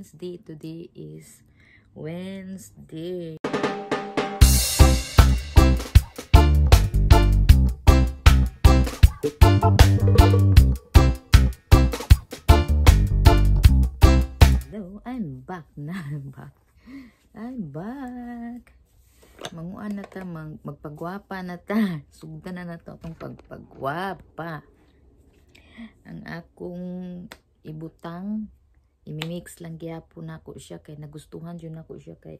Wednesday. Today is Wednesday. Hello, I'm back na. I'm back. I'm back. Manguan na ta. Mag magpagwapa na ta. Sugda na na to itong pagpagwapa. Ang akong ibutang imimix lang gyapon nako siya kay nagustuhan jud nako siya kay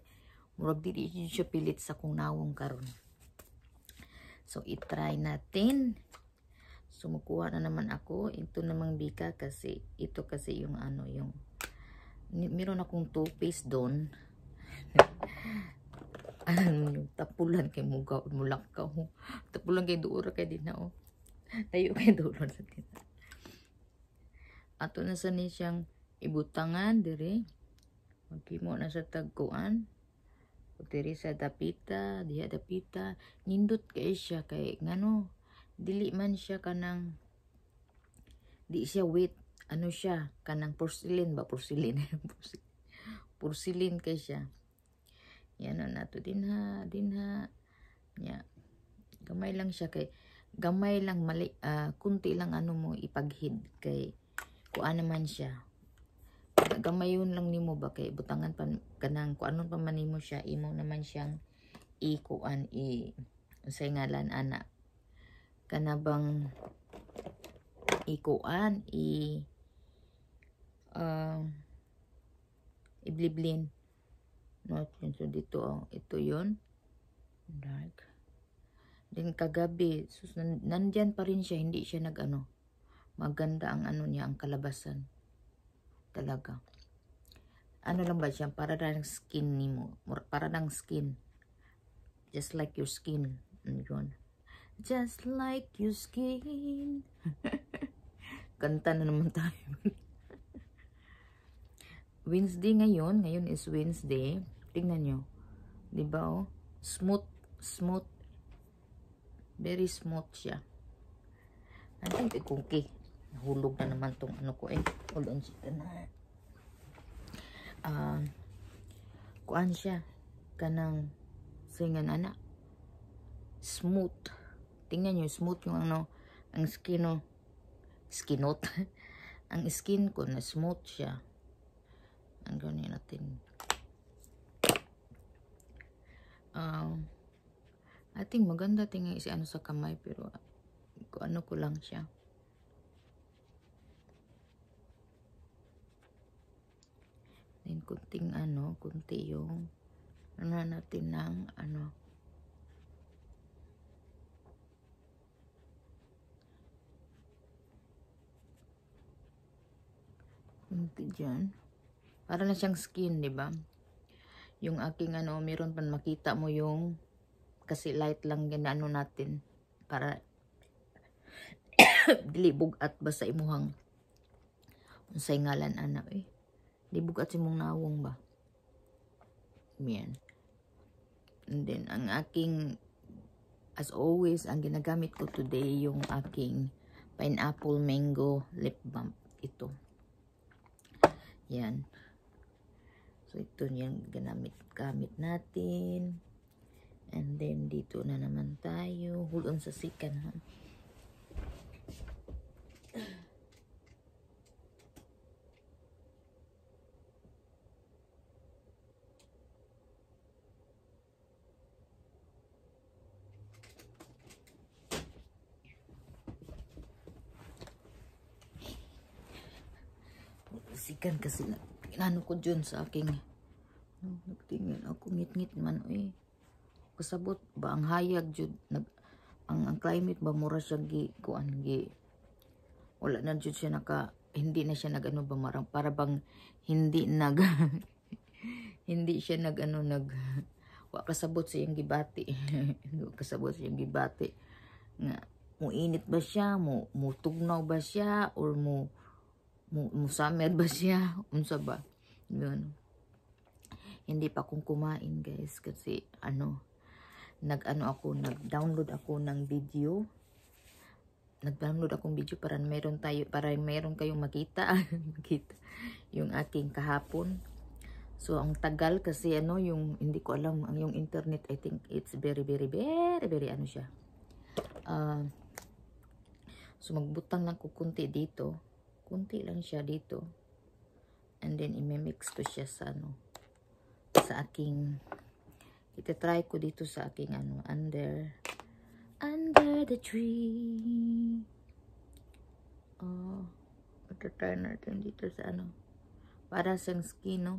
murag dili siya pilit sa kung nawong karon so i-try natin sumukuha so, na naman ako ito namang bika kasi ito kasi yung ano yung meron akong two piece doon ano tapulan kay muga mulak ka ho oh. tapulan kay duura kay din na oh tayo kay duura sa ato na sa ni siyang ibutangan dire magkimo na sa tagkuan diri sa dapita diha dapita nindot kay siya kay ngano dili man siya kanang di siya wet ano siya kanang porcelain ba porcelain porcelain kay siya yan na nato din ha din ha ya gamay lang siya kay gamay lang mali uh, kunti lang ano mo ipaghid kay kuan naman siya gamayon lang nimo ba kay butangan pa kanang kuanon pa man nimo siya imo naman siyang ikuan i unsay ngalan ana kanabang ikuan i uh, ibliblin no so dito oh, ito yon dark din kagabi sus nan, pa rin siya hindi siya nagano maganda ang ano niya ang kalabasan Talaga. Ano lang ba siya? Para ng skin ni mo. Para ng skin. Just like your skin. yun? Just like your skin. Kanta na naman tayo. Wednesday ngayon. Ngayon is Wednesday. Tingnan nyo. Diba oh? Smooth. Smooth. Very smooth siya. I think the eh, cookie. Nahulog na naman tong ano ko eh. Hold on, sika na. Um, kuan siya. Kanang singan ana. Smooth. Tingnan nyo, smooth yung ano, ang skin o. Oh. Skinot. ang skin ko na smooth siya. Ang ganyan natin. Um, I think maganda tingin si ano sa kamay pero ah, ko ano ko lang siya. Then, kunting ano, kunti yung ano natin ng ano kunti dyan. Para na siyang skin, di ba? Yung aking ano, meron pa makita mo yung kasi light lang yan ano natin para dilibog at basa imuhang unsay ngalan anak eh. Di bukat si mong nawong ba? Yan. And then, ang aking, as always, ang ginagamit ko today, yung aking pineapple mango lip balm. Ito. Yan. So, ito yung ginamit, gamit natin. And then, dito na naman tayo. Hold on sa second, ha? ikan kasi na, inano ko dyan sa aking ano, nagtingin ako ngit-ngit man oy kasabot ba ang hayag jud nag ang, ang climate ba mura siya gi kuan gi wala na jud siya naka hindi na siya nagano ba marang para bang hindi nag hindi siya nagano nag wa kasabot sa iyang gibati kasabot sa iyang gibati nga mo init ba siya mo mo tugnaw ba siya or mo med ba siya unsa ba yun hindi pa akong kumain guys kasi ano nag ano ako nag download ako ng video nag download akong video para meron tayo para meron kayong makita makita yung aking kahapon So, ang tagal kasi ano, yung, hindi ko alam, ang yung internet, I think it's very, very, very, very, ano siya. Uh, so, magbutang lang ko kunti dito. Kunti lang siya dito. And then, imimix ko siya sa ano, sa aking, try ko dito sa aking ano, under, under the tree. Oh, itatry natin dito sa ano, para sa skin, no?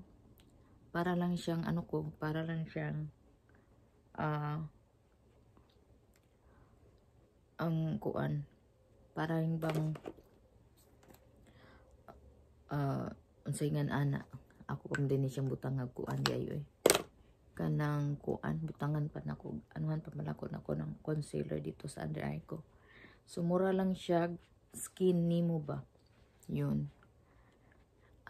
Para lang siyang, ano ko, para lang siyang, ah, uh, ang kuan, para yung bang, uh, unsay ngan ana ako kung din siyang butangag kuan yayo eh kanang kuan butangan pa nako anuhan pa ako nako ng concealer dito sa under eye ko so mura lang siya skin ni mo ba yun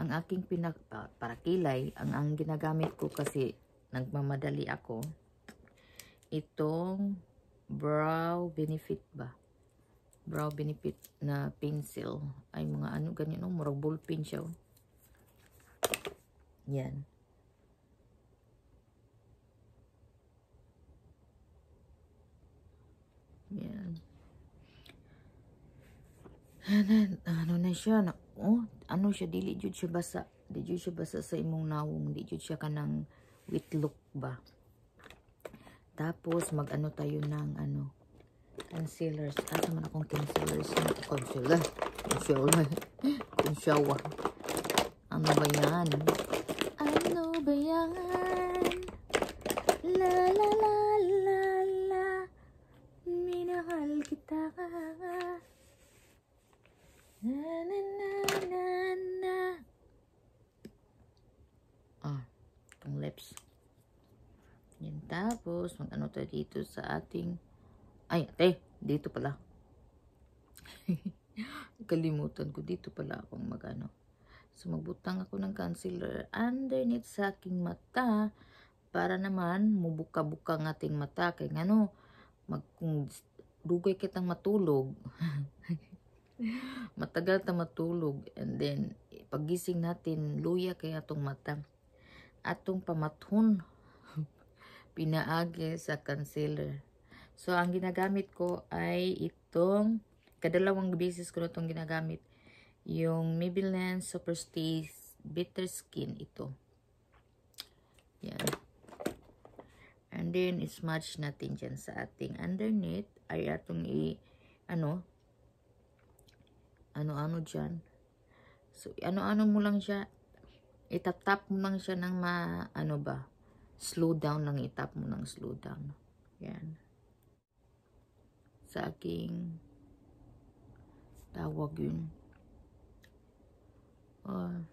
ang aking pinak uh, ah, para kilay ang ang ginagamit ko kasi nagmamadali ako itong brow benefit ba brow benefit na pencil ay mga ano ganyan oh, murag ballpen siya oh. yan yan Hanan, ano na siya na, oh, ano siya dili jud siya basa di jud siya basa sa imong nawong di jud siya kanang wet look ba tapos mag ano tayo ng ano Concealers. Ah, naman akong concealers. Concealer. Concealer. Concealer. Ano ba yan? Ano ba yan? La la la la la. Minahal kita. Na na na na na. Ah, itong lips. Yan tapos, mag-ano tayo dito sa ating ay, ate, dito pala. Kalimutan ko, dito pala akong magano. So, magbutang ako ng concealer underneath sa aking mata para naman mubuka-buka ang ating mata. Kaya nga no, mag, kung dugay kitang matulog, matagal ta matulog, and then pagising natin, luya kaya atong mata. Atong pamathun, pinaage sa concealer. So, ang ginagamit ko ay itong, kadalawang beses ko na itong ginagamit. Yung Maybelline Superstay Bitter Skin ito. Yan. And then, smudge natin dyan sa ating underneath. Ay atong i, ano, ano-ano dyan. So, ano-ano mo lang siya, Itap-tap mo lang siya ng ma, ano ba, slow down lang, itap mo ng slow down. Yan sa aking tawag yun. Or,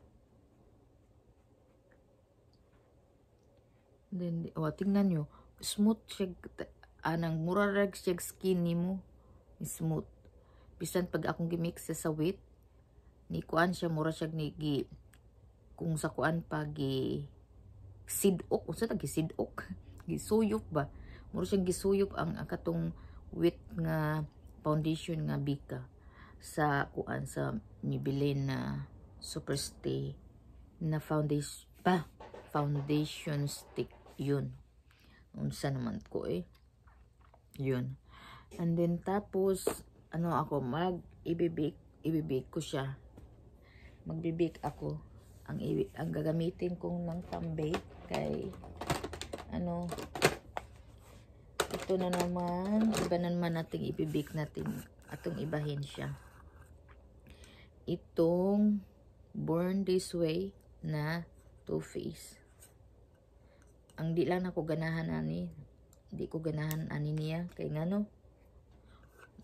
then, oh, tingnan nyo. Smooth siya, anang mura rag siya skin ni mo. Smooth. Bisan pag akong gimix siya sa wheat, ni kuan siya, mura siya ni gi, kung sa kuan pa gi, sidok, unsa ta gi sidok, gisuyop ba? Mura siyang gisuyop ang, akatong, katong with nga foundation nga bika sa kuan sa nibilin na superstay na foundation pa foundation stick yun unsa naman ko eh yun and then tapos ano ako mag ibibake ibibake ko siya magbibake ako ang ang gagamitin kong ng tambake kay ano ito na naman. Iba na naman natin ibibake natin. Atong ibahin siya. Itong Born This Way na Two Face. Ang di lang ako ganahan ani. Di ko ganahan ani niya. Kaya nga no.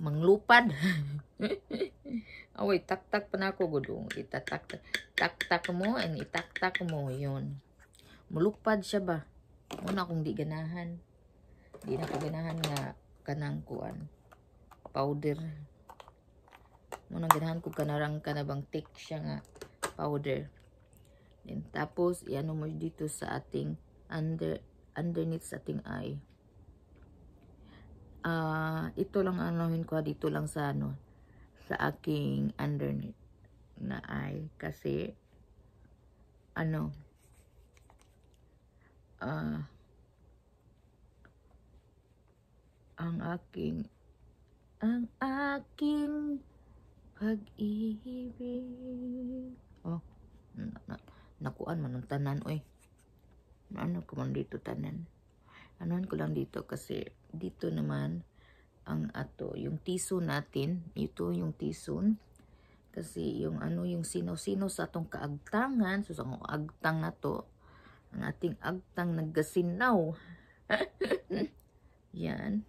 Manglupad. Away, taktak pa na ako gulong. Itataktak. Taktak mo and itaktak mo. Yun. Mulupad siya ba? una kung di ganahan di na ko ganahan nga kanang kuan powder muna ganahan ko kanarang kanabang tik siya nga powder Then, tapos iano mo dito sa ating under underneath sa ating eye uh, ito lang anuhin ko dito lang sa ano sa aking underneath na eye kasi ano ah uh, ang aking ang aking pag-ibig. Oh, na, na, nakuan man ang tanan, oy. Ano ko man dito tanan. Anuhan ko lang dito kasi dito naman ang ato, yung tiso natin, ito yung tison Kasi yung ano, yung sino-sino sa atong kaagtangan, so sa agtang na to, ang ating agtang naggasinaw. Yan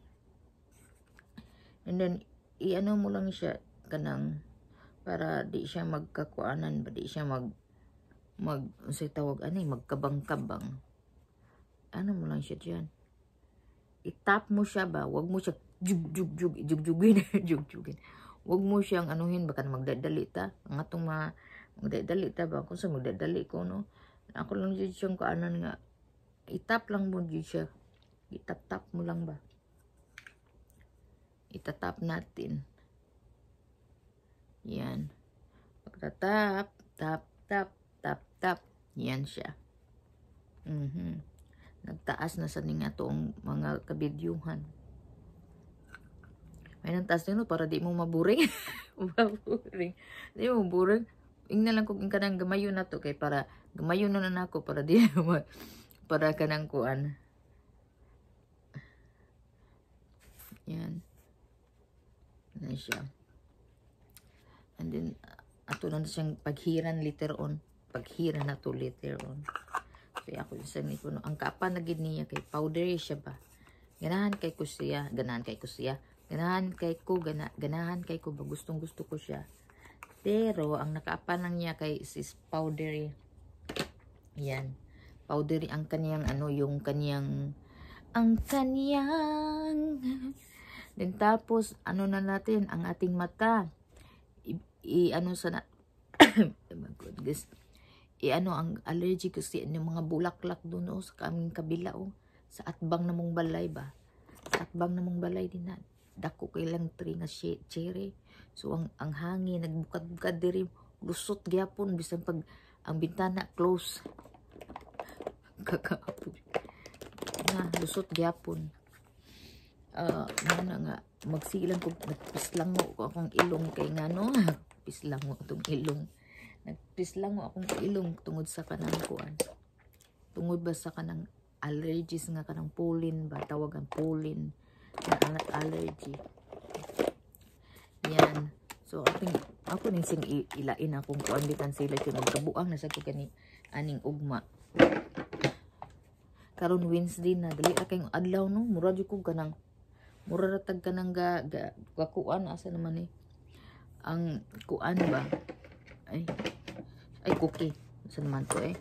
and then i-ano mo lang siya kanang para di siya magkakuanan ba di siya mag mag unsay ano tawag ani eh, magkabang-kabang ano mo lang siya diyan tap mo siya ba wag mo siya jug jug jug jug jugin jug jugin wag mo siyang anuhin baka magdadali ta ang atong ma magdadali ta ba kung sa magdadali ko no ako lang jud siyang kuanan nga itap lang mo jud siya itap tap mo lang ba itatap natin. Yan. Pagtatap, tap, tap, tap, tap. Yan siya. Mm -hmm. Nagtaas na sa ninga toong mga kabidyuhan. May nagtaas nino para di mo maburing. maburing. Di mo maburing. Ing na lang ing kanang gamayon na to kay para gamayon na na ako para di para kanang kuan siya. And then, ato na siyang paghiran later on. Paghiran na to later on. Kaya ako isa ni kuno. Ang kapa na niya kay powder siya ba. Ganahan kay ko siya. Ganahan kay ko siya. Ganahan kay ko. Gana, ganahan kay ko ba. Gustong gusto ko siya. Pero, ang nakaapa lang niya kay is powdery. Yan. Powdery ang kaniyang ano, yung kaniyang ang kaniyang Then tapos, ano na natin, ang ating mata. I, i ano sa na, oh my God, I ano, ang allergic kasi ano, yung mga bulaklak doon oh, sa kaming kabila oh. Sa atbang na mong balay ba? Sa atbang na mong balay din na. Dako kay lang tree nga cherry. So ang, ang hangin, nagbukad-bukad diri. Lusot gyapon, bisan pag ang bintana close. Kakaapon. Na, lusot gyapon uh, na nga magsilang ko nagpislang mo akong ilong kay nga no pislang mo itong ilong nagpislang mo akong ilong tungod sa kanang kuan tungod ba sa kanang allergies nga kanang pollen ba tawagan pollen na allergy yan so ating ako ning sing ilain akong kuan bitan sila kay magkabuang na sa ko kani aning ugma karon Wednesday na dali akay adlaw no murad ko kanang muraratag ka ng ga, ga, kakuan asa naman eh ang kuan ba ay ay cookie asa naman ko eh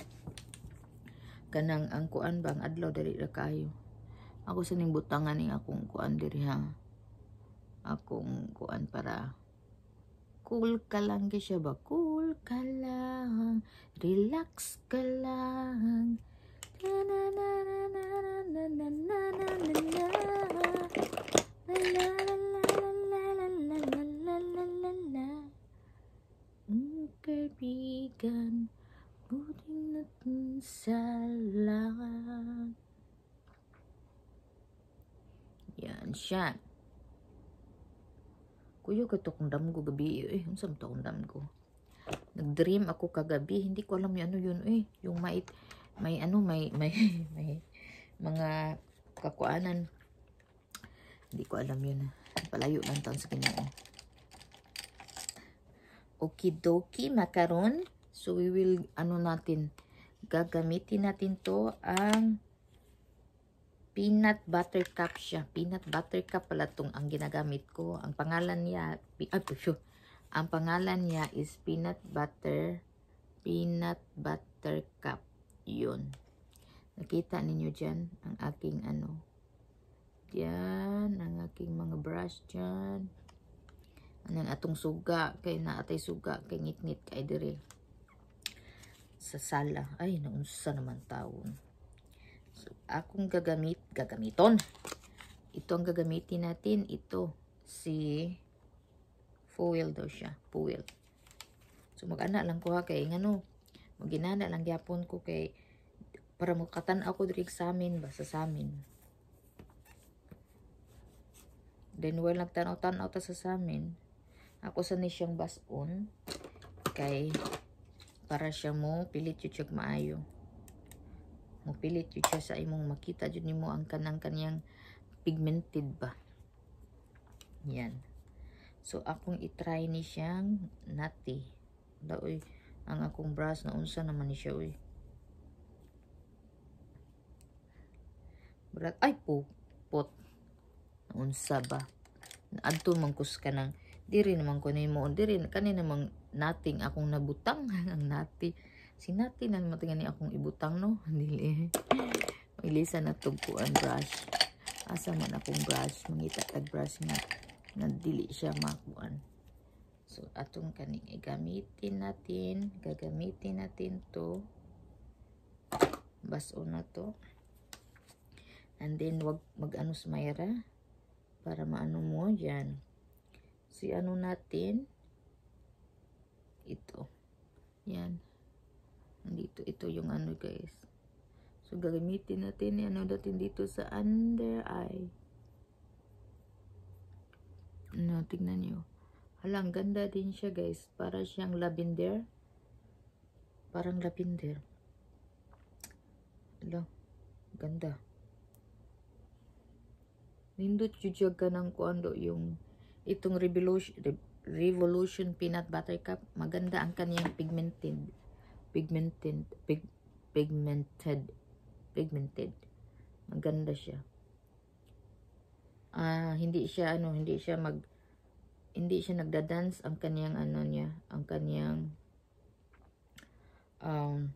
kanang ang kuan ba ang adlaw dali ra kayo ako sa butangan ning akong kuan diri ha akong kuan para cool ka lang siya ba cool ka lang relax ka lang na na na na na na na na na na kaibigan Buting natin sa lahat Yan siya Kuya kato kong dam ko gabi eh Ang samto kong dam ko Nag-dream ako kagabi Hindi ko alam yung ano yun eh Yung may, may ano may, may, may mga kakuanan hindi ko alam yun. Eh. Palayo lang taon sa Ginoo. Eh. Okidoki macaron. So we will ano natin gagamitin natin to ang peanut butter cup siya. Peanut butter cup pala tong ang ginagamit ko. Ang pangalan niya ah, sure. ang pangalan niya is peanut butter peanut butter cup. Yun. Nakita ninyo dyan ang aking ano yan ang aking mga brush dyan anan atong suga kay naatay suga kay ngit-ngit kay dire sa sala ay naunsa naman taon. so, akong gagamit gagamiton ito ang gagamitin natin ito si foil daw siya foil so mag-ana lang ko ha kay ngano maginana lang gyapon ko kay para mukatan ako diri sa amin basta sa amin Then, while nagtanaw-tanaw ta sa samin, ako sa ni siyang bason, kay para siya mo pilit yung tiyag maayo. Mo pilit yung siya sa imong makita dyan nimo ang kanang kaniyang pigmented ba. Yan. So, akong i-try ni siyang nati. Daoy, ang akong brush na unsa naman ni siya, uy. Brat, ay po, pot unsa ba adto mangkus kus ka nang diri naman ko nimo diri kani namang nating akong nabutang ang nati si nati nang matingan ni akong ibutang no dili ilisa na tugkuan brush asa man akong brush mangita tag brush nga na dili siya makuan so atong kaning gamitin natin gagamitin natin to baso na to and then wag mag ano smayra para maano mo yan si ano natin ito yan dito ito yung ano guys so gagamitin natin ano natin dito sa under eye ano tignan nyo halang ganda din siya guys para siyang lavender parang lavender Hello. ganda nindot jud ka nang kuando yung itong revolution revolution peanut butter cup maganda ang kaniyang pigmented pigmented pig, pigmented pigmented maganda siya ah uh, hindi siya ano hindi siya mag hindi siya nagda-dance ang kaniyang ano niya ang kaniyang um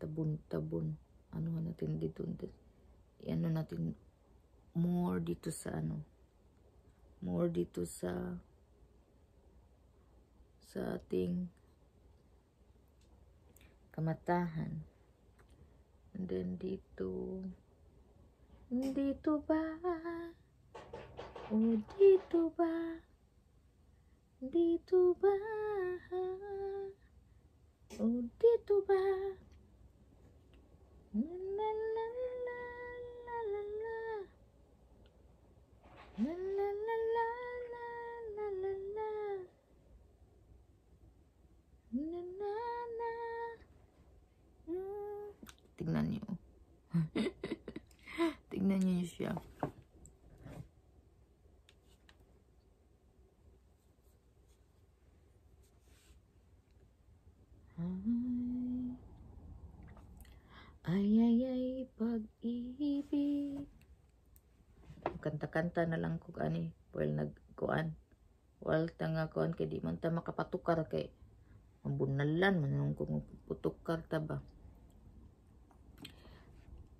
tabon tabon ano, ano natin dito, dito ano natin more dito sa ano more dito sa sa ating kamatahan and then dito dito ba oh dito ba dito ba oh dito ba na na na kanta na lang ko ani well nagkuan well tanga kuan kay di man ta makapatukar kay mabunalan manong kung putukar ta ba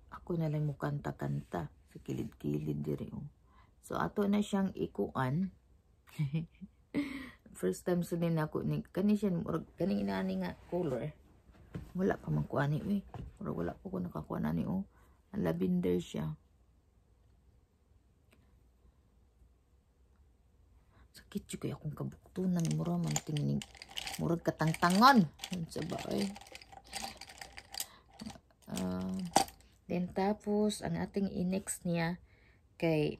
ako na lang mo kanta-kanta sa kilid-kilid diri oh. so ato na siyang ikuan first time sa din ako ni kani siya kani inaani nga color eh. wala pa man kuan ni pero eh. wala pa ko nakakuan ani ni oh ang lavender siya sakit juga akong kabuktunan mura man tingning murag katangtangon unsa ba ay uh, ah, then tapos ang ating inex niya kay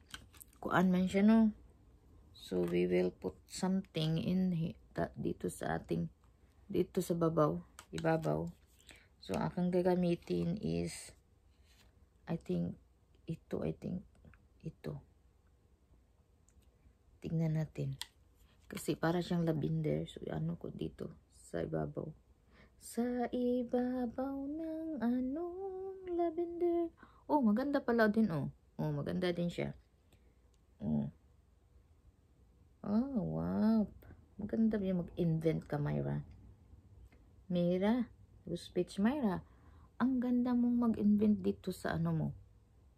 kuan man siya no so we will put something in that dito sa ating dito sa babaw ibabaw so akong gagamitin is I think ito I think ito Tingnan natin. Kasi para siyang lavender. So, ano ko dito? Sa ibabaw. Sa ibabaw ng anong lavender. Oh, maganda pala din, oh. Oh, maganda din siya. Oh. Oh, wow. Maganda yung mag-invent ka, Myra. Myra, speech, Myra. Ang ganda mong mag-invent dito sa ano mo.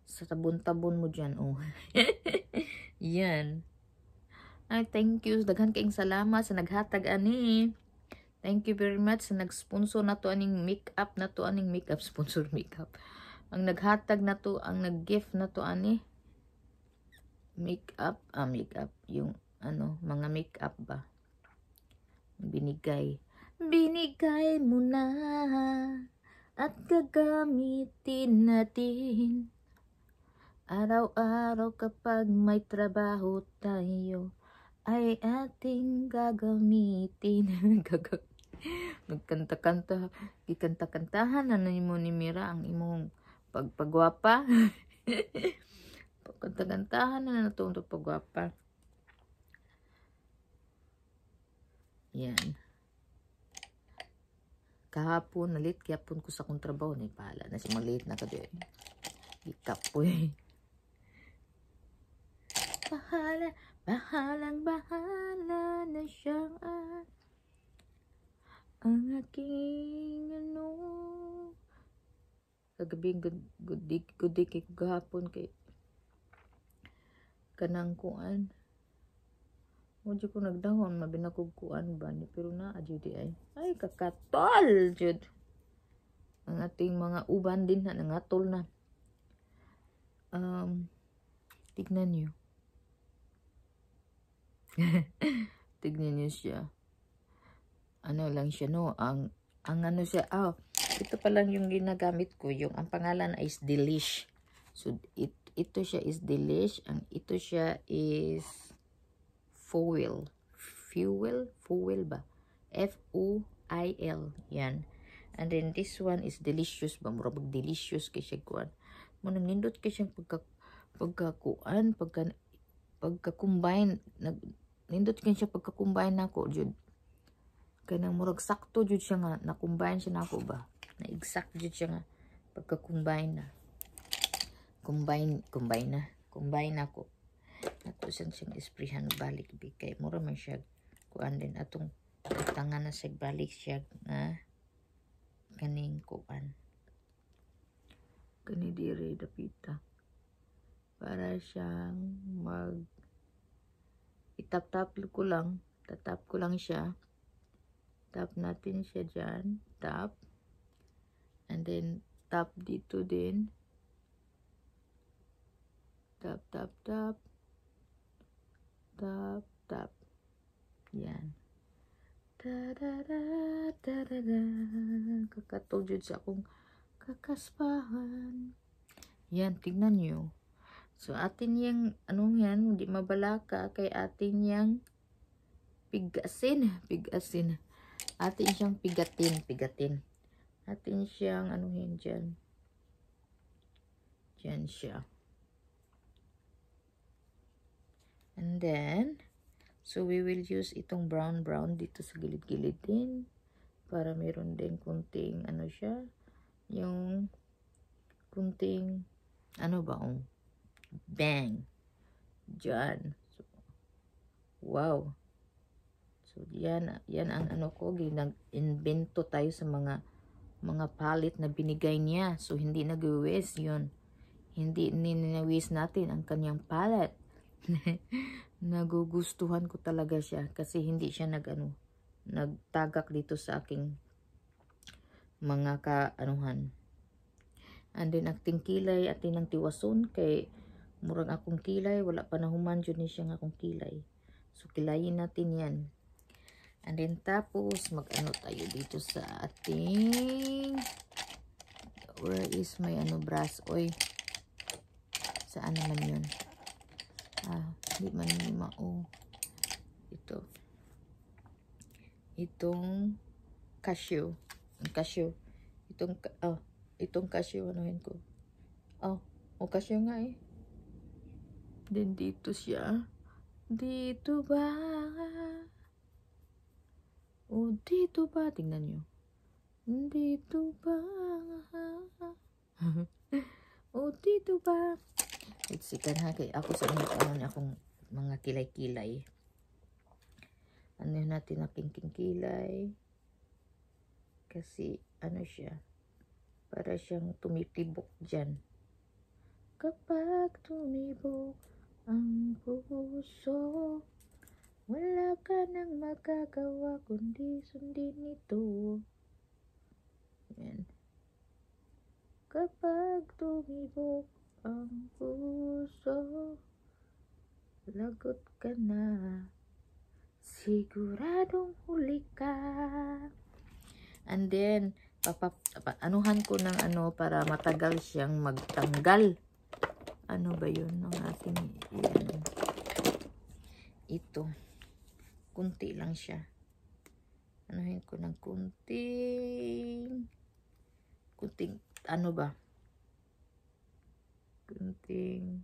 Sa tabon-tabon mo dyan, oh. Yan. Ay, thank you. Daghan kaing salamat sa naghatag ani. Thank you very much sa nag-sponsor na to aning makeup na to aning makeup sponsor makeup. Ang naghatag na to, ang nag-gift na to ani. Makeup, ah makeup yung ano, mga makeup ba. Binigay. Binigay mo na at gagamitin natin. Araw-araw kapag may trabaho tayo ay ating gagamitin. Nagkanta-kanta, gikanta-kantahan, ano mo ni Mira ang imong pagpagwapa. Pagkanta-kantahan ano na natuntog pagwapa. Yan. Kahapon, nalit, kahapon ko sa akong trabaho, na pala, na malit na ka din. Ikap po eh. Pahala, Bahalang bahala na siya ang aking ano. Kagabi, gudik, gudik, kay eh, gahapon kay kanang kuan. Mo ko nagdahon mabinakog kuan ba ni pero na ajuti ay. Ay kakatol jud. Ang ating mga uban din na nangatol na. Um, tignan niyo. Tignan niyo siya. Ano lang siya, no? Ang, ang ano siya, oh, ito pa lang yung ginagamit ko. Yung, ang pangalan is Delish. So, it, ito siya is Delish. Ang ito siya is Fuel. Fuel? Fuel ba? f o i l Yan. And then, this one is Delicious ba? Mura Delicious kasi kuan. Munang nindot kasi pagka, pagkakuan, pagka, pagka-combine, nag, nindot kin siya pagkakumbayan nako jud kay nang murag sakto jud siya nga na nakumbayan siya nako ba na exact jud siya nga pagkakumbayan na combine combine na combine nako nato siya siyang isprihan balik bi kay mura man siya kuan din atong tangan na siya balik siya nga kaning kuan kani diri dapita para siyang mag itap-tap ko lang. Tatap ko lang siya. Tap natin siya dyan. Tap. And then, tap dito din. Tap, tap, tap. Tap, tap. Yan. Ta-da-da, ta-da-da. Kakatog sa akong kakaspahan. Yan, tignan nyo. So, atin yang, anong yan, hindi mabalaka, kay atin yang pigasin, pigasin. Atin siyang pigatin, pigatin. Atin siyang, anong yan dyan. Dyan siya. And then, so we will use itong brown-brown dito sa gilid-gilid din. Para meron din kunting, ano siya, yung kunting, ano ba, oh, um, Bang. Diyan. So, wow. So, yan, yan ang ano ko. Nag-invento tayo sa mga mga palit na binigay niya. So, hindi nag-waste yun. Hindi ninawis natin ang kanyang palit. Nagugustuhan ko talaga siya kasi hindi siya nag-ano, nagtagak dito sa aking mga kaanuhan. And then, acting kilay, at ang tiwason kay murang akong kilay wala pa nahuman yun siya nga akong kilay so kilayin natin yan and then tapos mag ano tayo dito sa ating where is my ano brass oy saan naman yun ah hindi man yung mao oh. ito itong cashew ang cashew itong oh itong cashew anuhin ko oh ah, o oh, cashew nga eh Then dito siya. Dito ba? O dito ba? Tingnan nyo. Dito ba? o dito ba? Let's see ha. Kaya ako sa mga ano na akong mga kilay-kilay. Ano natin na kinking Kasi ano siya. Para siyang tumitibok dyan. Kapag tumibok ang puso wala ka nang magagawa kundi sundin ito yan kapag tumibok ang puso lagot ka na siguradong huli ka and then papap, anuhan ko ng ano para matagal siyang magtanggal ano ba yun ng ating yan. ito kunti lang siya anuhin ko ng kunting kunting ano ba kunting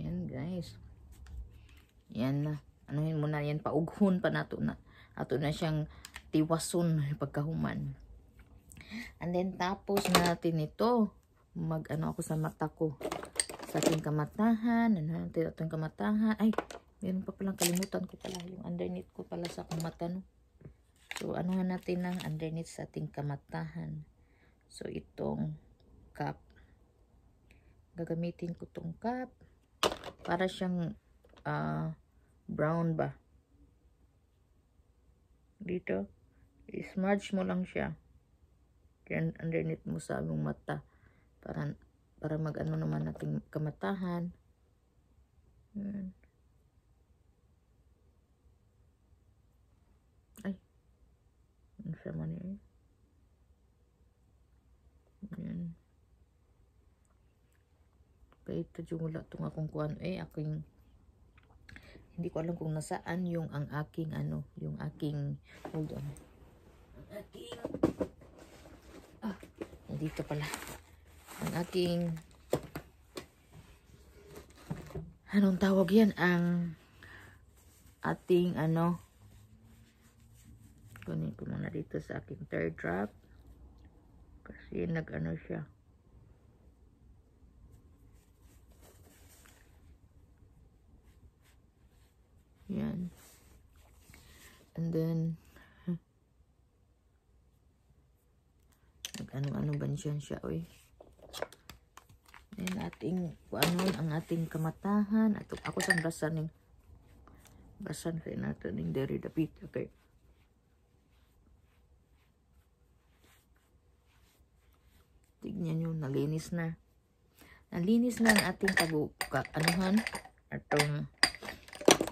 Yan guys. Yan na. Anuhin mo na yan. Paughon pa nato na. Ato na siyang tiwason pagkahuman. And then tapos na natin ito. Mag ano ako sa mata ko. Sa ating kamatahan. Ano natin ating kamatahan. Ay, meron pa palang kalimutan ko pala. Yung underneath ko pala sa kamata no. So anuhan natin ang underneath sa ating kamatahan. So itong cup. Gagamitin ko tong cup. Para siyang uh, brown ba. Dito, smudge mo lang siya. Yan, underneath mo sa aming mata. Para, para mag-ano naman nating kamatahan. Yan. Ay. Ano siya man eh kay ito yung wala itong akong kuan eh aking hindi ko alam kung nasaan yung ang aking ano yung aking hold on ang aking ah dito pala ang aking anong tawag yan ang ating ano kunin ko muna dito sa aking third drop kasi nag ano siya Yan. And then, nag-ano-ano ba niyan siya, oy? Ayan, ating, ano, ang ating kamatahan. At ako sa brasan ng basan kayo natin ng dairy dapit. Okay. Tignan nyo, nalinis na. Nalinis na ang ating tago, ka, anuhan, atong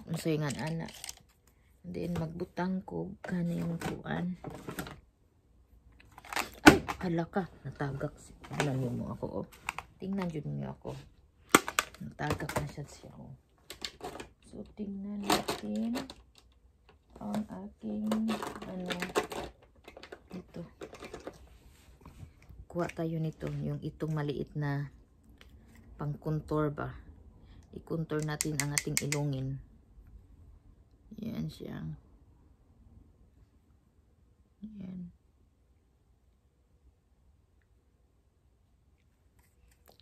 unsayingan ana then magbutang ko kani yung kuan ay hala ka natagak si niyo mo ako oh. tingnan yun niyo ako natagak na siya siya oh. so tingnan natin ang aking ano ito kuha tayo nito yung itong maliit na pang contour ba i-contour natin ang ating ilongin yan siya. Yan.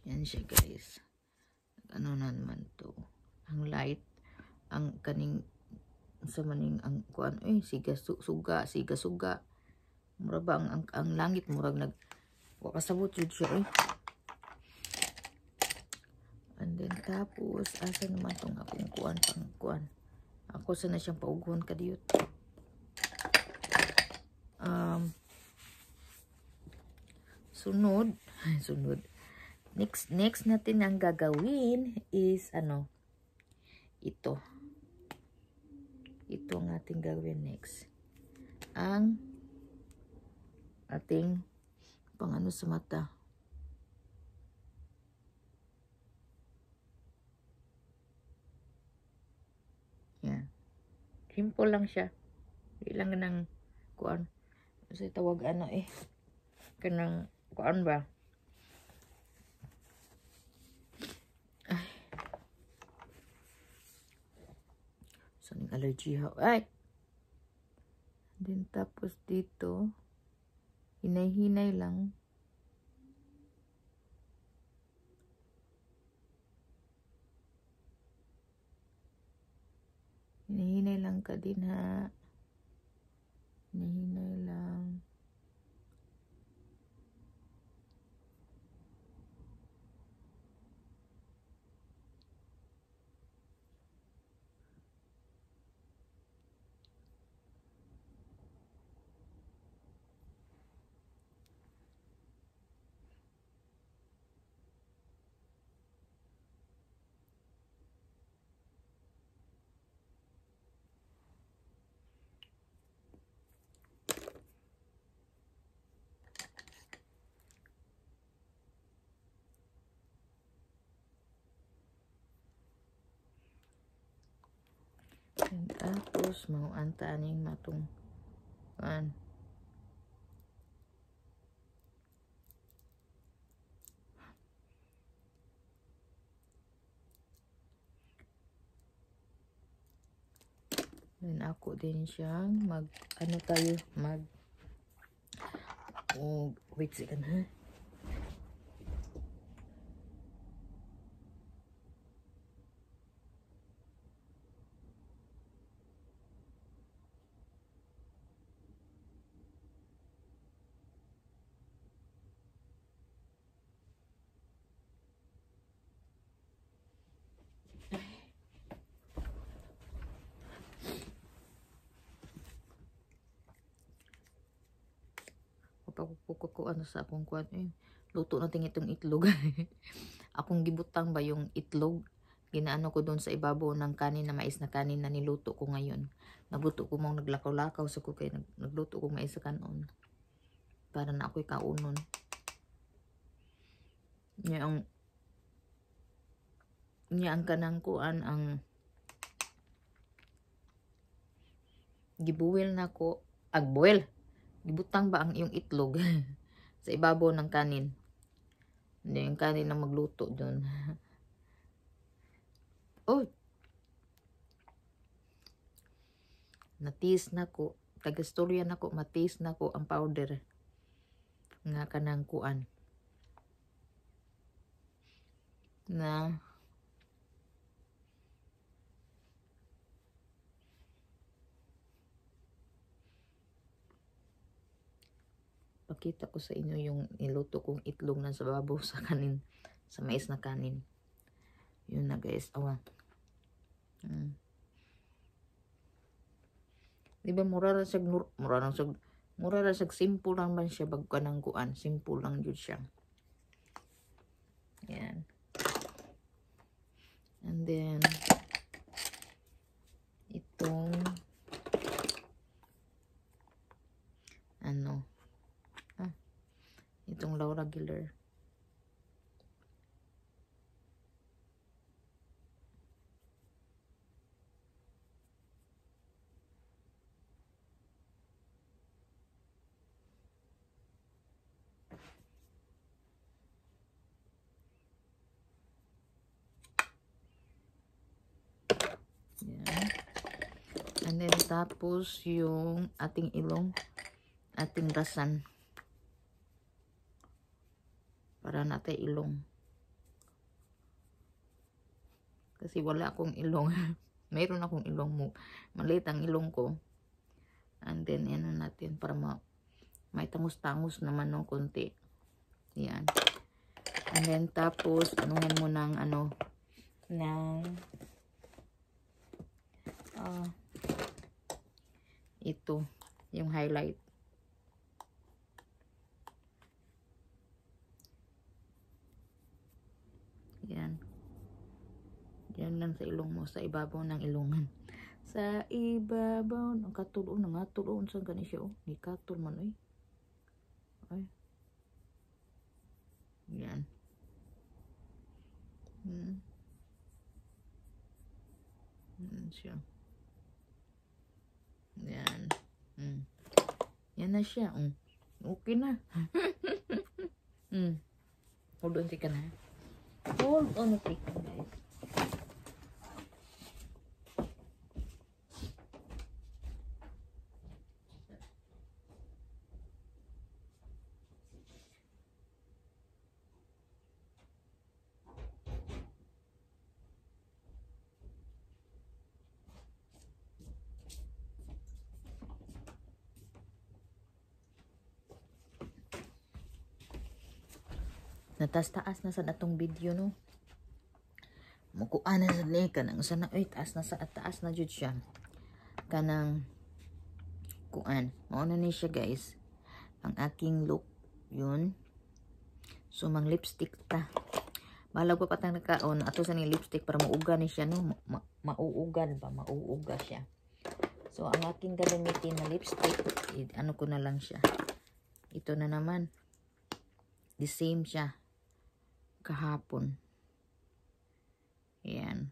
Yan siya guys. Ano na naman to. Ang light. Ang kaning sa maning ang kuan eh siga su, suga siga suga mura ba ang, ang, ang langit murag nag wakasabot jud siya eh and then tapos asa naman tong akong kuan pang kuan ako sa na siyang ka kadiyot. Um, sunod, ay, sunod. Next, next natin ang gagawin is ano, ito. Ito ang ating gagawin next. Ang ating pang ano sa mata. Yan. Simple lang siya. Ilang lang ng kuan. Ano sa tawag ano eh. Kanang kuan ba? Ay. Saning allergy ha. Ay! Then tapos dito, hinay-hinay lang. Nahinay lang ka din ha. Nahinay lang. And tapos, mauantaning matong kan. Then ako din siyang mag ano tayo mag oh, wait second ano? ha. Huh? sa akong kuan eh, luto na ting itong itlog akong gibutang ba yung itlog ginaano ko doon sa ibabaw ng kanin na mais na kanin na niluto ko ngayon Nabuto ko mong naglakaw-lakaw sa ko kay nag, nagluto ko mais sa kanon para na ako'y kaunon niya ang niya ang kanang kuan ang gibuwil na ko agbuwil gibutang ba ang iyong itlog Sa ibabaw ng kanin. Hindi yung kanin na magluto doon. oh! Natis na ko. Tagastorya na ko. Matis na ko ang powder. Nga kanang kuan. Na ipakita ko sa inyo yung niluto kong itlog na sababaw sa kanin, sa mais na kanin. Yun na guys, awan. Hmm. Diba mura ra sag mura ra sag mura ra sag simple lang man siya bag kanang kuan, simple lang jud siya. Yan. And then itong ano itong Laura Giller. Yan. And then, tapos yung ating ilong, ating dasan para natay ilong kasi wala akong ilong mayroon akong ilong mo maliit ang ilong ko and then ano natin para ma may tangus-tangus naman ng konti yan and then tapos anuhan mo ng ano ng uh, ito yung highlight Yan. Yan lang sa ilong mo, sa ibabaw ng ilongan. Sa ibabaw ng katuloon, ng katuloon sa ganis siya, oh. Ni katul man, oy. Ay. Yan. Hmm. Yan siya. Yan. Hmm. Yan na siya, oh. Okay na. hmm. Hold on, tika na, ha? Hold on a second guys. Natas-taas na sa atong video no. Mukuan na sa ni eh. kanang sa na oy taas na sa taas na jud siya. Kanang kuan. Mao na ni siya guys. Ang aking look yun. So mang lipstick ta. Malag pa patang nakaon ato sa ni lipstick para mauga ni siya no. Ma ma mauugan ba mauuga siya. So ang aking gagamitin na lipstick, ano ko na lang siya. Ito na naman the same siya kahapon. Ayan.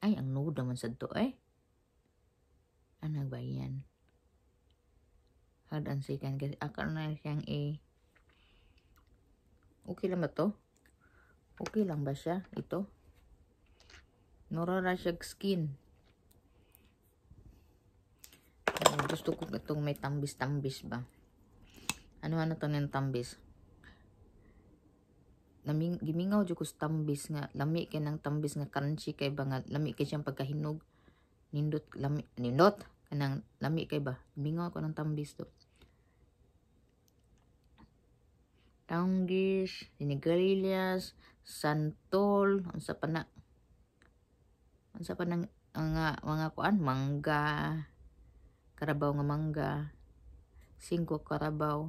Ay, ang nude naman sa to eh. Ano ba yan? Hard on second. Kasi akal na siyang eh. Okay lang ba to? Okay lang ba siya? Ito? Norara siya skin. Gusto ko itong may tambis-tambis ba? ano-ano to ng tambis. Naming, gimingaw jud ko sa tambis nga lami kay nang tambis nga crunchy kay ba nga lami kay siyang pagkahinog. Nindot lami nindot kanang lami kay ba. Gimingaw ko ng tambis to. Tanggish, Sinigarillas, Santol, ang sa pana. Ang sa panang mga mga kuan mangga, karabaw nga mangga, singko karabaw.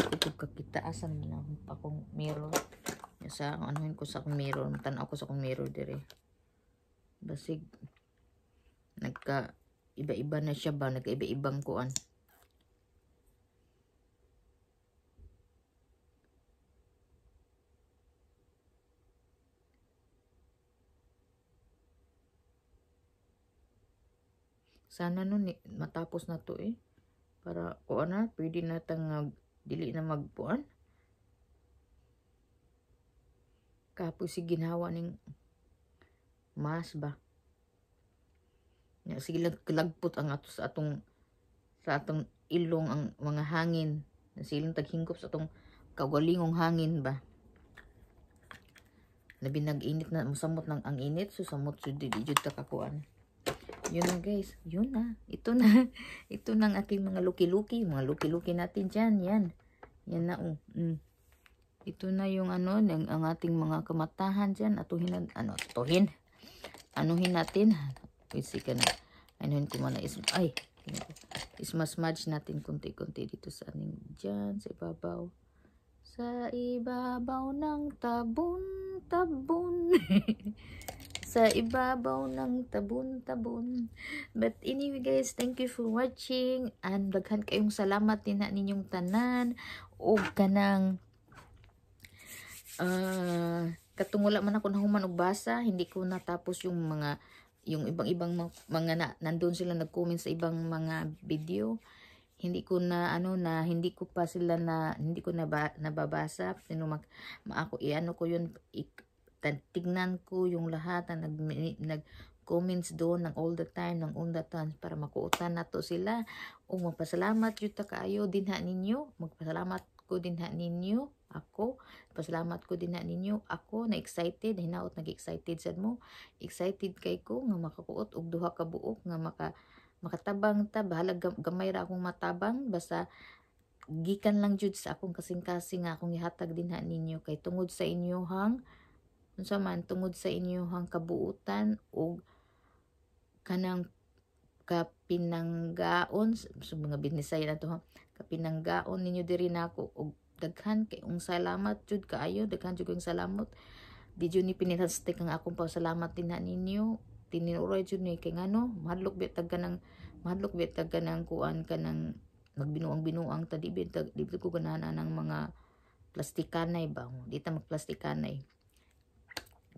kakita asan man pa akong mirror sa anuhin ko sa akong mirror tanaw ko sa akong mirror dire basig nagka iba-iba na siya ba nagka iba ibang kuan sana nun matapos na to eh para kuan na pwede na tang dili na magpuan kapo si ginawa ning mas ba nya sige lagput ang ato sa atong sa atong ilong ang mga hangin na silang taghingkop sa atong kagalingong hangin ba labi nag-init na musamot ng ang init so, jud so, di jud ta kakuan yun na guys. Yun na. Ito na. Ito na ang aking mga luki-luki. Mga luki-luki natin dyan. Yan. Yan na. Oh. Mm. Ito na yung ano, ng, ang ating mga kamatahan dyan. Atuhin, ano, atuhin. Anuhin natin. Wait, sika na. Anuhin ko muna. Is, ay, ismasmudge natin kunti-kunti dito sa aning dyan, sa ibabaw. Sa ibabaw ng tabun, tabun, sa ibabaw ng tabon-tabon. But anyway guys, thank you for watching and daghan kayong salamat din na ninyong tanan o kanang uh, ah, katungula man ako na human basa, hindi ko natapos yung mga yung ibang-ibang mga, mga na, nandun sila nag-comment sa ibang mga video hindi ko na ano na hindi ko pa sila na hindi ko na nababasa sino mag maako iano ko yun ik, tignan ko yung lahat na nag, nag comments doon ng all the time, ng undatan para makuutan na to sila. O magpasalamat yun ta kayo din ha ninyo. Magpasalamat ko din ha ninyo. Ako. Pasalamat ko din ha ninyo. Ako na excited. Hinaot nag-excited sad mo. Excited kay ko nga makakuot og duha ka buok nga maka makatabang ta bahalag gamay ra akong matabang basta gikan lang jud sa akong kasing-kasing akong ihatag din ha ninyo kay tungod sa inyo hang unsa man tungod sa inyong kabuutan o kanang kapinanggaon sa mga binisaya na to ha kapinanggaon ninyo diri nako na og daghan kay ung salamat jud kaayo daghan jud kong salamat di jud ni pinitastik ang akong salamat din ninyo tininuray jud ni kay ngano mahadlok bitag ka ng mahadlok bitag kuan kanang ng magbinuang-binuang tadi di bitag di ko ganahan ang mga plastikanay ba di ta magplastikanay eh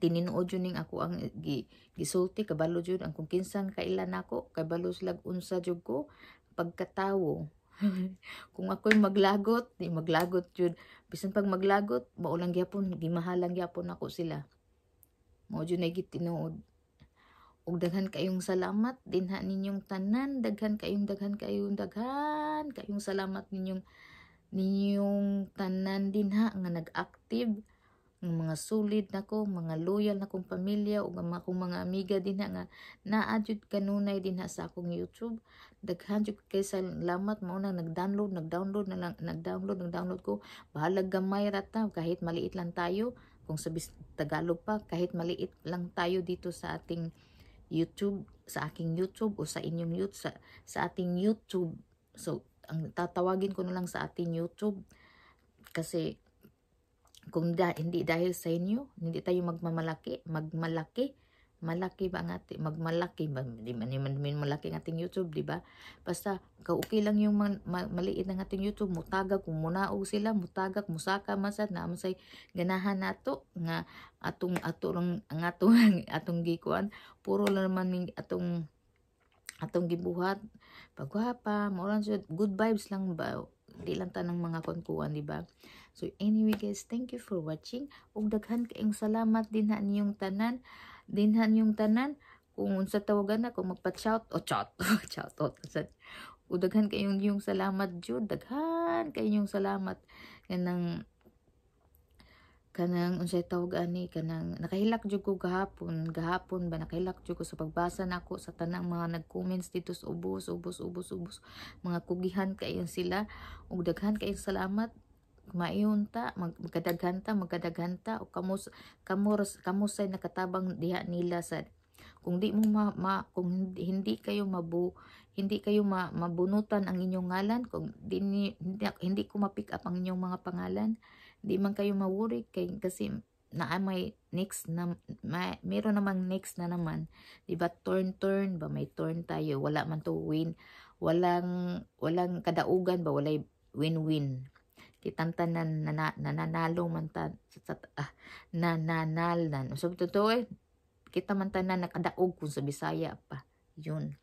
tininuod yun ning ako ang gi, gisulti kabalo jud ang kung kinsan kailan nako kabalo lag unsa jud ko pagkatawo kung ako'y maglagot di maglagot jud bisan pag maglagot maulang gyapon gimahalang gyapon ako sila mo jud na gitinuod ug daghan kayong salamat dinha ninyong tanan daghan kayong daghan kayong daghan kayong salamat ninyong ninyong tanan dinha nga nag-active ng mga sulid ko, mga loyal na kong pamilya o mga akong mga amiga din nga naa jud kanunay din sa akong YouTube daghan jud kay salamat mao nang nag-download nag-download na lang nag-download nag-download ko bahalag gamay rata kahit maliit lang tayo kung sa Tagalog pa kahit maliit lang tayo dito sa ating YouTube sa aking YouTube o sa inyong YouTube sa, sa ating YouTube so ang tatawagin ko na lang sa ating YouTube kasi kung da, hindi dahil sa inyo, hindi tayo magmamalaki, magmalaki, malaki ba ang ating, magmalaki ba, di man naman malaki ang ating YouTube, di ba? Basta, kaukay lang yung man, ma, maliit ng ating YouTube, mutagak, munaog sila, mutagak, musaka, masad, naman say ganahan nato, nga, atong, atong, ang atong, atong gikuan, puro lang naman atong, atong gibuhat, pagwapa, maulan good vibes lang ba, di lang tanang mga konkuan, di ba? So anyway guys, thank you for watching. Ug daghan kaayong salamat dinha niyong tanan, dinhan yung tanan kung unsa tawagan na kung magpa-shout o chat, chat out sad. Ug daghan kayong yung salamat jud, daghan kayong salamat kanang kanang unsay tawag ani kanang nakahilak jud ko gahapon gahapon ba nakahilak jud ko sa pagbasa nako sa tanang mga nag-comments dito sa ubos ubos ubos ubos mga kugihan kayo sila ug daghan kayong salamat maiunta ta mag, magkadaghan ta magkadaghan ta o kamos kamos kamusay nakatabang diha nila sa kung di mo ma, ma kung hindi kayo mabu hindi kayo ma, mabunutan ang inyong ngalan kung di, hindi, hindi ko ma-pick up ang inyong mga pangalan di man kayo mawuri kay kasi na may next na may, meron namang next na naman di ba turn turn ba may turn tayo wala man to win walang walang kadaugan ba walay win-win titamtanan na, nananalo man ta sa ah, nananalan so totoo eh, kita man tanan nakadaog kun sa Bisaya pa yun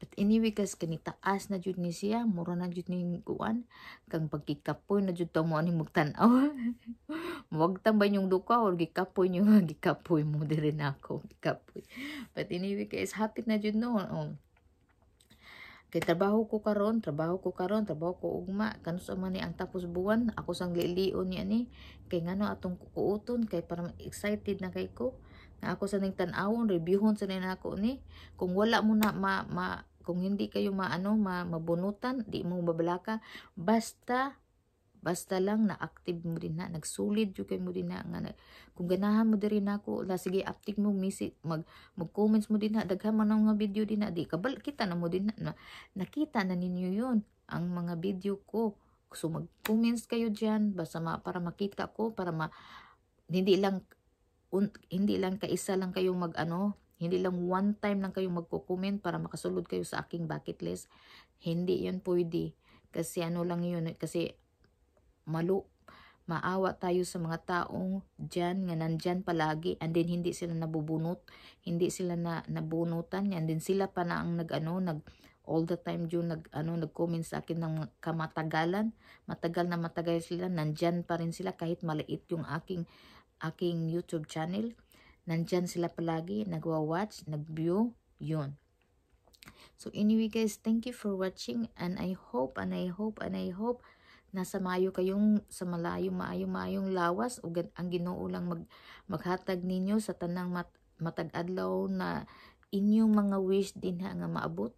But anyway, kas kanitaas na jud ni siya, mura na jud ning kuan, kang pagkikapoy na jud mo ani mugtan-aw. Huwag tambay yung duka or gikapoy nyo, gikapoy mo diri na ako, gikapoy. But anyway, guys, happy na jud no. Oh, Kay trabaho ko karon, trabaho ko karon, trabaho ko ugma. Kanus man ni ang tapos buwan, ako sang lilion niya ni. Kay ngano atong kuuton kay para excited na kay ko. Nga ako sa ning tan-awon, reviewon sa ning ako ni. Kung wala mo na ma, ma kung hindi kayo maano ma, mabunutan, di mo mabalaka, basta Basta lang na active mo rin na, nagsulid yung kayo mo din na. Nga, kung ganahan mo din ako, la, sige, uptick mo, misi, mag, mag-comments mo din na, daghan mo ng mga video din na, di, kabal, kita na mo din na, na nakita na ninyo yun, ang mga video ko. So, mag-comments kayo dyan, basta ma, para makita ko, para ma, hindi lang, un, hindi lang kaisa lang kayo mag, ano, hindi lang one time lang kayo mag comment para makasulod kayo sa aking bucket list. Hindi yun pwede. Kasi ano lang yun, kasi malu maawa tayo sa mga taong dyan, nga nandyan palagi, and then hindi sila nabubunot, hindi sila na, nabunutan, and then sila pa na ang nag, ano, nag, all the time yun, nag, ano, nag-comment sa akin ng kamatagalan, matagal na matagal sila, nandyan pa rin sila, kahit maliit yung aking, aking YouTube channel, nandyan sila palagi, nagwa-watch, nag-view, yun. So anyway guys, thank you for watching, and I hope, and I hope, and I hope, nasa mayo kayong sa malayo maayong maayong lawas ug ang Ginoo lang mag, maghatag ninyo sa tanang mat, matag adlaw na inyong mga wish dinha nga maabot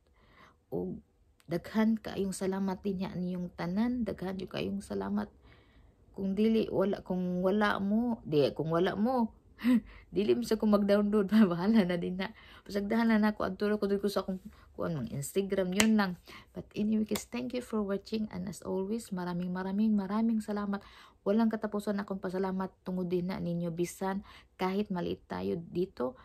ug daghan kayong salamat dinha ninyong tanan daghan jud kayong salamat kung dili wala kung wala mo di kung wala mo dili mo sa kung mag-download pa bahala na din na pasagdahan na ako adto ko ko sa akong kuan mang Instagram yun lang but anyway guys thank you for watching and as always maraming maraming maraming salamat walang katapusan akong pasalamat tungod din na ninyo bisan kahit maliit tayo dito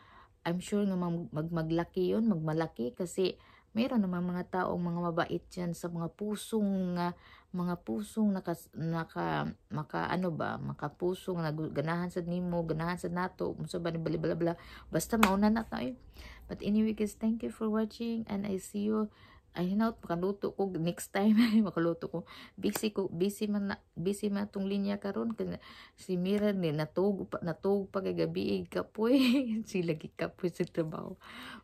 I'm sure nga mag, mag maglaki yun magmalaki kasi mayroon naman mga taong mga mabait dyan sa mga pusong uh, mga pusong naka, naka maka ano ba maka makapusong ganahan sa nimo ganahan sa nato unsa ba bla bla bla basta mauna na tayo but anyway guys thank you for watching and i see you ay hinaut makaluto ko next time makaluto ko busy ko busy man busy man tong linya karon kasi si Mira ni natug natug pa kay gabi eh, kapoy sila gi kapoy sa trabaho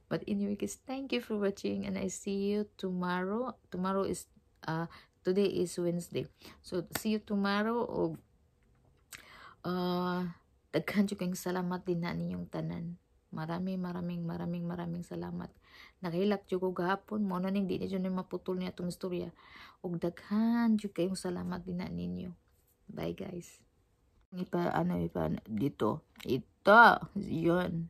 but anyway guys thank you for watching and i see you tomorrow tomorrow is uh, today is Wednesday. So, see you tomorrow o uh, daghan kayong salamat din na ninyong tanan. Maraming, maraming, maraming, maraming salamat. Nakahilak ko gahapon. Mo ning di niyo maputol niya itong istorya. Og daghan jud kayong salamat din na ninyo. Bye guys. Ipa ano ipa dito. Ito, yon.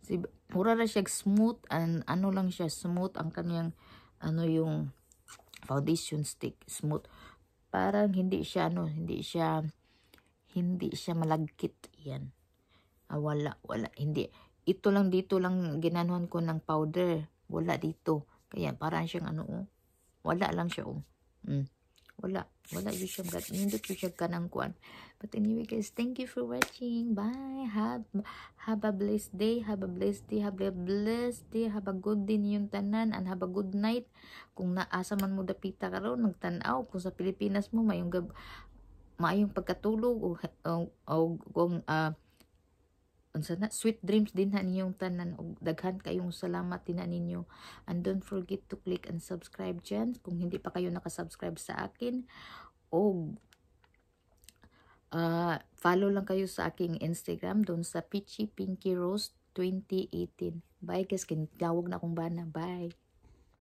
Si mura ra siya smooth and ano lang siya smooth ang kaniyang ano yung foundation stick smooth parang hindi siya ano hindi siya hindi siya malagkit yan ah, wala wala hindi ito lang dito lang ginanuhan ko ng powder wala dito kaya parang siyang ano oh wala lang siya oh mm. Wala. Wala yun siya. Nindot yun siya kanang kuan. But anyway guys, thank you for watching. Bye. Have, have a blessed day. Have a blessed day. Have a blessed day. Have a good day niyong tanan. And have a good night. Kung naasa man mo dapita karon nagtanaw. Kung sa Pilipinas mo, mayong gab maayong pagkatulog o, o, o kung uh, unsa na sweet dreams din ha ninyong tanan og daghan kayong salamat din ninyo and don't forget to click and subscribe diyan kung hindi pa kayo naka-subscribe sa akin og uh, ah, follow lang kayo sa aking Instagram doon sa Peachy Pinky Rose 2018 bye guys kinitawag na akong bana bye